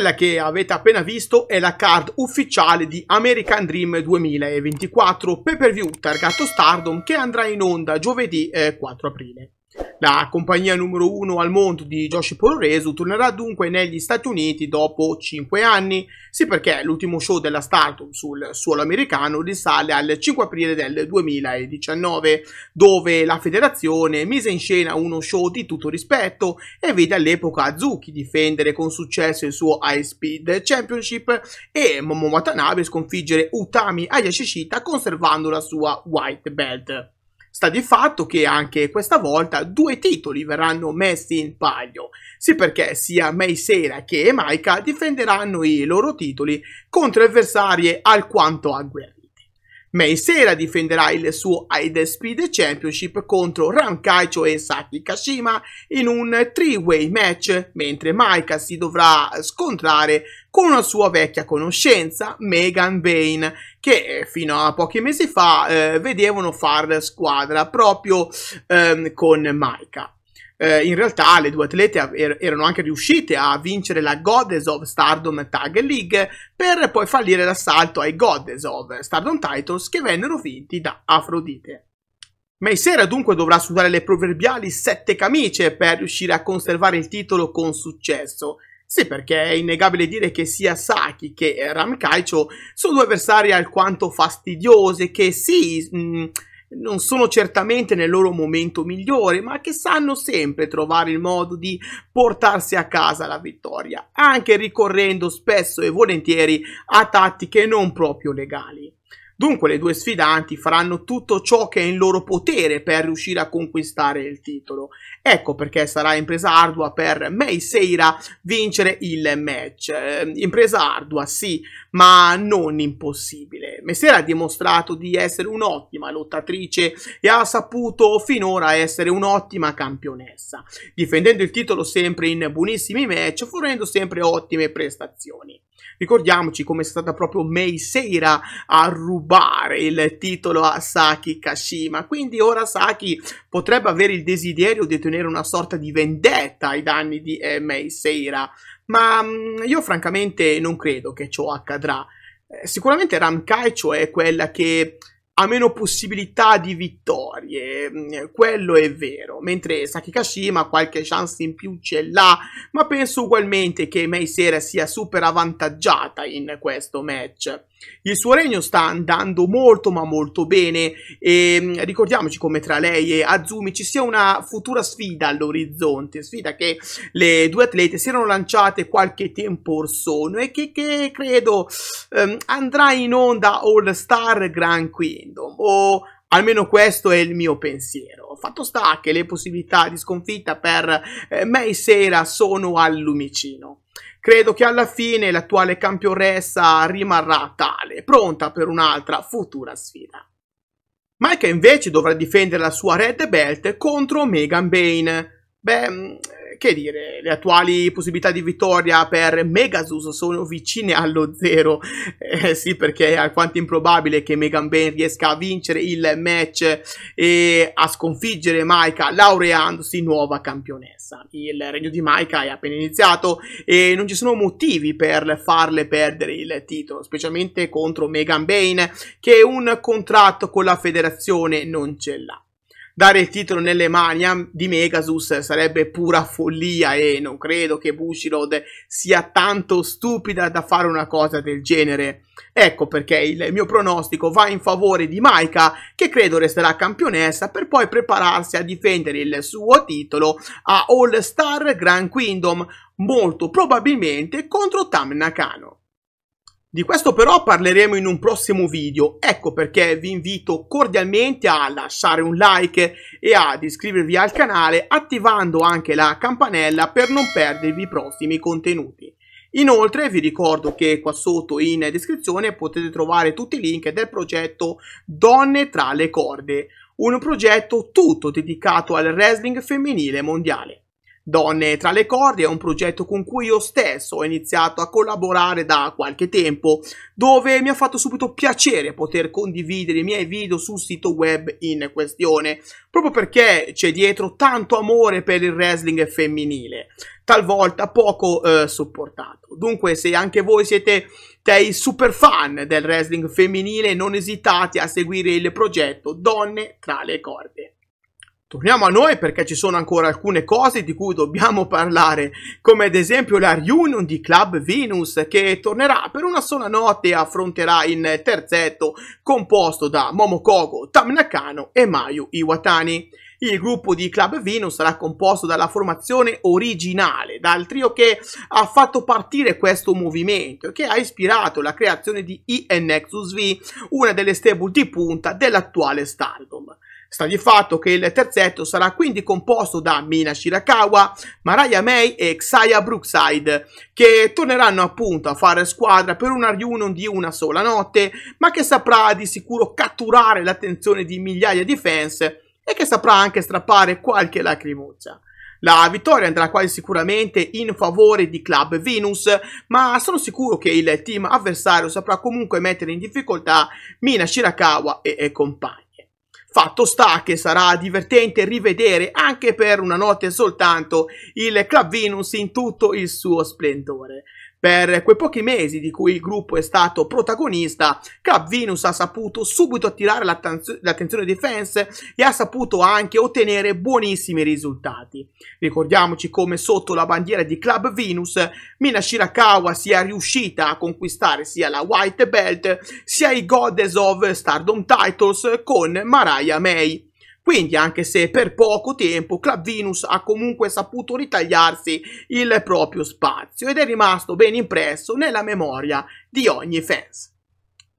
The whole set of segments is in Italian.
Quella che avete appena visto è la card ufficiale di American Dream 2024 pay per view targato Stardom che andrà in onda giovedì 4 eh, aprile. La compagnia numero uno al mondo di Josh Poloresu tornerà dunque negli Stati Uniti dopo 5 anni, sì perché l'ultimo show della Stardom sul suolo americano risale al 5 aprile del 2019, dove la federazione mise in scena uno show di tutto rispetto e vide all'epoca Azuki difendere con successo il suo High Speed Championship e Momo Watanabe sconfiggere Utami Ayashishita conservando la sua White Belt. Sta di fatto che anche questa volta due titoli verranno messi in palio, sì perché sia Mei Sera che Maika difenderanno i loro titoli contro avversarie alquanto agguerrite. May sera difenderà il suo Aide Speed Championship contro Rankaicho e Saki Kashima in un three-way match, mentre Maika si dovrà scontrare con una sua vecchia conoscenza, Megan Bane, che eh, fino a pochi mesi fa eh, vedevano far squadra proprio ehm, con Maika eh, in realtà le due atlete er-, erano anche riuscite a vincere la Goddess of Stardom Tag League per poi fallire l'assalto ai Goddess of Stardom Titles che vennero vinti da Afrodite. Sera dunque dovrà sudare le proverbiali sette camicie per riuscire a conservare il titolo con successo. Sì, perché è innegabile dire che sia Saki che Ramkaicho sono due avversari alquanto fastidiosi che sì, mh, mm, non sono certamente nel loro momento migliore, ma che sanno sempre trovare il modo di portarsi a casa la vittoria, anche ricorrendo spesso e volentieri a tattiche non proprio legali. Dunque le due sfidanti faranno tutto ciò che è in loro potere per riuscire a conquistare il titolo. Ecco perché sarà impresa ardua per Mei Seira vincere il match. Eh, impresa ardua sì, ma non impossibile. Mei Seira ha dimostrato di essere un'ottima lottatrice e ha saputo finora essere un'ottima campionessa, difendendo il titolo sempre in buonissimi match, fornendo sempre ottime prestazioni. Ricordiamoci come è stata proprio Mei Seira a rubare rubare il titolo a Saki Kashima. Quindi ora Saki potrebbe avere il desiderio di ottenere una sorta di vendetta ai danni di eh, Mei Seira, ma mh, mm, io francamente non credo che ciò accadrà. Eh, sicuramente Ramkaicho è quella che ha meno possibilità di vittorie, mm, quello è vero, mentre Sakikashima qualche chance in più ce l'ha, ma penso ugualmente che Meisera sia super avvantaggiata in questo match. Il suo regno sta andando molto ma molto bene e mm, ricordiamoci come tra lei e Azumi ci sia una futura sfida all'orizzonte, sfida che le due atlete si erano lanciate qualche tempo or sono e che, che credo ehm, andrà in onda All Star Grand Queen. Kingdom, o almeno questo è il mio pensiero. Fatto sta che le possibilità di sconfitta per eh, May Sera sono al lumicino. Credo che alla fine l'attuale campionessa rimarrà tale, pronta per un'altra futura sfida. Micah invece dovrà difendere la sua Red Belt contro Megan Bane, Beh, mm, che dire, le attuali possibilità di vittoria per Megasus sono vicine allo zero. Eh, sì, perché è alquanto improbabile che Megan Bane riesca a vincere il match e a sconfiggere Maika laureandosi nuova campionessa. Il regno di Maika è appena iniziato e non ci sono motivi per farle perdere il titolo, specialmente contro Megan Bane che un contratto con la federazione non ce l'ha dare il titolo nelle mani di Megasus sarebbe pura follia e non credo che Bushiroad sia tanto stupida da fare una cosa del genere. Ecco perché il mio pronostico va in favore di Maika, che credo resterà campionessa per poi prepararsi a difendere il suo titolo a All Star Grand Kingdom, molto probabilmente contro Tam Nakano. Di questo però parleremo in un prossimo video, ecco perché vi invito cordialmente a lasciare un like e ad iscrivervi al canale attivando anche la campanella per non perdervi i prossimi contenuti. Inoltre vi ricordo che qua sotto in descrizione potete trovare tutti i link del progetto Donne tra le corde, un progetto tutto dedicato al wrestling femminile mondiale. Donne tra le corde è un progetto con cui io stesso ho iniziato a collaborare da qualche tempo, dove mi ha fatto subito piacere poter condividere i miei video sul sito web in questione, proprio perché c'è dietro tanto amore per il wrestling femminile, talvolta poco eh, supportato. Dunque, se anche voi siete dei super fan del wrestling femminile, non esitate a seguire il progetto Donne tra le corde. Torniamo a noi perché ci sono ancora alcune cose di cui dobbiamo parlare, come ad esempio la reunion di Club Venus che tornerà per una sola notte e affronterà in terzetto composto da Momokogo, Tam Nakano e Mayu Iwatani. Il gruppo di Club Venus sarà composto dalla formazione originale, dal trio che ha fatto partire questo movimento, e che ha ispirato la creazione di INXUSV, una delle stable di punta dell'attuale Stardom. Sta di fatto che il terzetto sarà quindi composto da Mina Shirakawa, Mariah May e Xaya Brookside, che torneranno appunto a fare squadra per una reunion di una sola notte, ma che saprà di sicuro catturare l'attenzione di migliaia di fans e che saprà anche strappare qualche lacrimuccia. La vittoria andrà quasi sicuramente in favore di Club Venus, ma sono sicuro che il team avversario saprà comunque mettere in difficoltà Mina Shirakawa e, e compagni. Fatto sta che sarà divertente rivedere anche per una notte soltanto il Club Venus in tutto il suo splendore per quei pochi mesi di cui il gruppo è stato protagonista, Club Venus ha saputo subito attirare l'attenzione dei fans e ha saputo anche ottenere buonissimi risultati. Ricordiamoci come sotto la bandiera di Club Venus Mina Shirakawa sia riuscita a conquistare sia la White Belt sia i Goddess of Stardom Titles con Mariah May. Quindi anche se per poco tempo Club Venus ha comunque saputo ritagliarsi il proprio spazio ed è rimasto ben impresso nella memoria di ogni fans.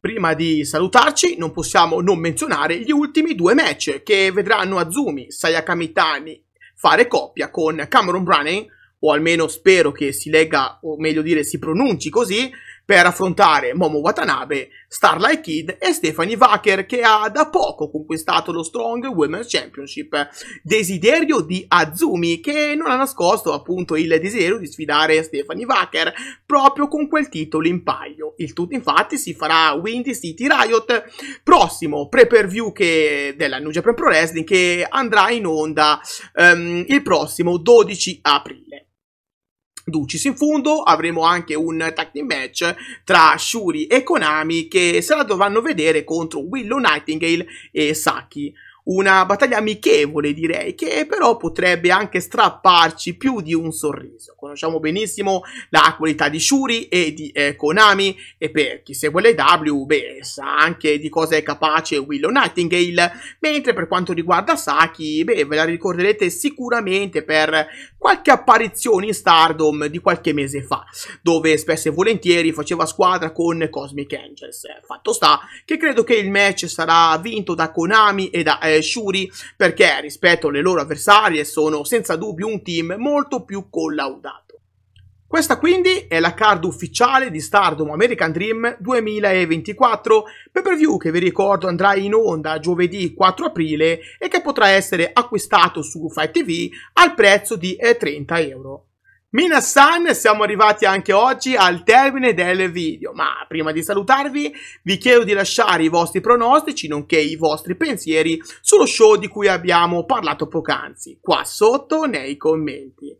Prima di salutarci non possiamo non menzionare gli ultimi due match che vedranno Azumi Sayakamitani fare coppia con Cameron Brunning, o almeno spero che si legga, o meglio dire si pronunci così, per affrontare Momo Watanabe, Starlight Kid e Stephanie Wacker che ha da poco conquistato lo Strong Women's Championship. Desiderio di Azumi che non ha nascosto appunto il desiderio di sfidare Stephanie Wacker proprio con quel titolo in paio. Il tutto infatti si farà a Windy City Riot, prossimo pre-per-view della New Japan Pro Wrestling che andrà in onda um, il prossimo 12 aprile. Ducis in fondo, avremo anche un tag team match tra Shuri e Konami che se la dovranno vedere contro Willow Nightingale e Saki. Una battaglia amichevole direi che però potrebbe anche strapparci più di un sorriso. Conosciamo benissimo la qualità di Shuri e di eh, Konami e per chi segue le W beh, sa anche di cosa è capace Willow Nightingale, mentre per quanto riguarda Saki beh, ve la ricorderete sicuramente per qualche apparizione in Stardom di qualche mese fa, dove spesso e volentieri faceva squadra con Cosmic Angels. Fatto sta che credo che il match sarà vinto da Konami e da eh, Shuri perché rispetto alle loro avversarie sono senza dubbio un team molto più collaudato. Questa quindi è la card ufficiale di Stardom American Dream 2024, pay per view che vi ricordo andrà in onda giovedì 4 aprile e che potrà essere acquistato su Fight TV al prezzo di 30 eh, euro. Minasan, siamo arrivati anche oggi al termine del video, ma prima di salutarvi vi chiedo di lasciare i vostri pronostici nonché i vostri pensieri sullo show di cui abbiamo parlato poc'anzi, qua sotto nei commenti.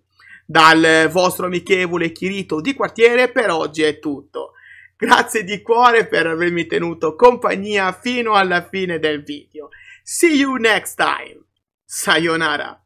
Dal vostro amichevole Chirito di quartiere per oggi è tutto. Grazie di cuore per avermi tenuto compagnia fino alla fine del video. See you next time. Sayonara.